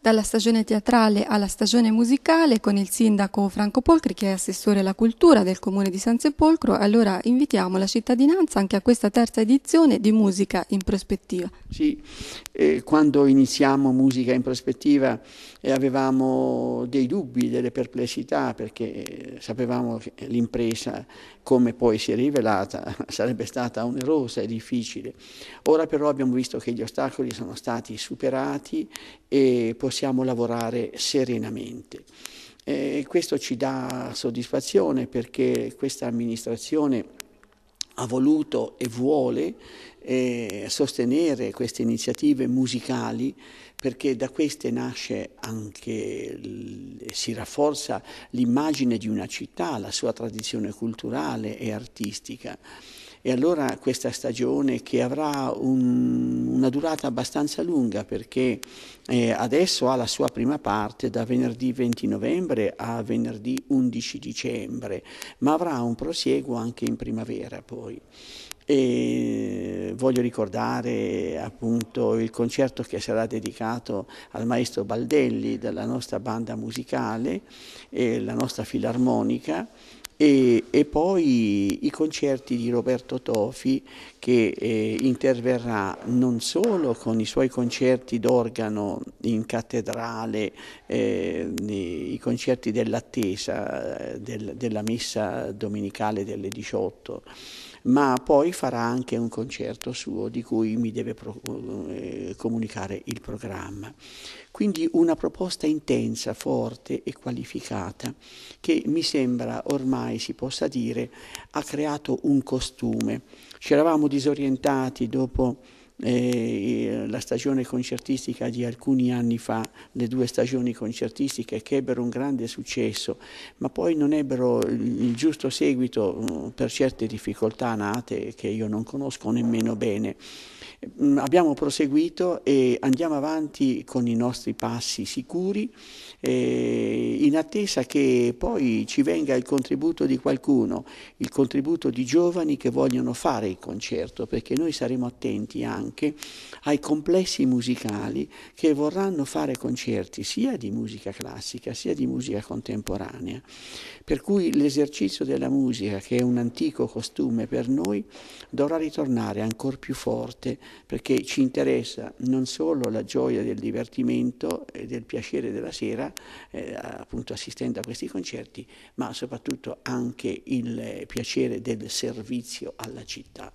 dalla stagione teatrale alla stagione musicale con il sindaco Franco Polcri che è assessore alla cultura del comune di San Sepolcro. Allora invitiamo la cittadinanza anche a questa terza edizione di Musica in prospettiva. Sì, eh, quando iniziamo Musica in prospettiva eh, avevamo dei dubbi, delle perplessità perché eh, sapevamo che l'impresa come poi si è rivelata sarebbe stata onerosa e difficile. Ora però abbiamo visto che gli ostacoli sono stati superati e possiamo possiamo lavorare serenamente. E questo ci dà soddisfazione perché questa amministrazione ha voluto e vuole eh, sostenere queste iniziative musicali perché da queste nasce anche, si rafforza l'immagine di una città, la sua tradizione culturale e artistica. E allora questa stagione che avrà un, una durata abbastanza lunga perché eh, adesso ha la sua prima parte da venerdì 20 novembre a venerdì 11 dicembre, ma avrà un prosieguo anche in primavera poi. E voglio ricordare appunto il concerto che sarà dedicato al maestro Baldelli della nostra banda musicale, e la nostra filarmonica e, e, poi i concerti di Roberto Tofi che eh, interverrà non solo con i suoi concerti d'organo in cattedrale, eh, i concerti dell'attesa eh, del, della messa domenicale delle 18 ma poi farà anche un concerto suo di cui mi deve pro, eh, comunicare il programma. Quindi una proposta intensa, forte e qualificata che mi sembra ormai si possa dire ha creato un costume. Ci eravamo disorientati dopo eh, eh, la stagione concertistica di alcuni anni fa, le due stagioni concertistiche che ebbero un grande successo, ma poi non ebbero il giusto seguito mm, per certe difficoltà nate che io non conosco nemmeno bene. Mm, abbiamo proseguito e andiamo avanti con i nostri passi sicuri eh, in attesa che poi ci venga il contributo di qualcuno, il contributo di giovani che vogliono fare il concerto, perché noi saremo attenti anche ai complessi musicali che vorranno fare concerti sia di musica classica sia di musica contemporanea. Per cui l'esercizio della musica, che è un antico costume per noi, dovrà ritornare ancora più forte perché ci interessa non solo la gioia del divertimento e del piacere della sera, eh, appunto assistendo a questi concerti, ma soprattutto anche il eh, piacere del servizio alla città.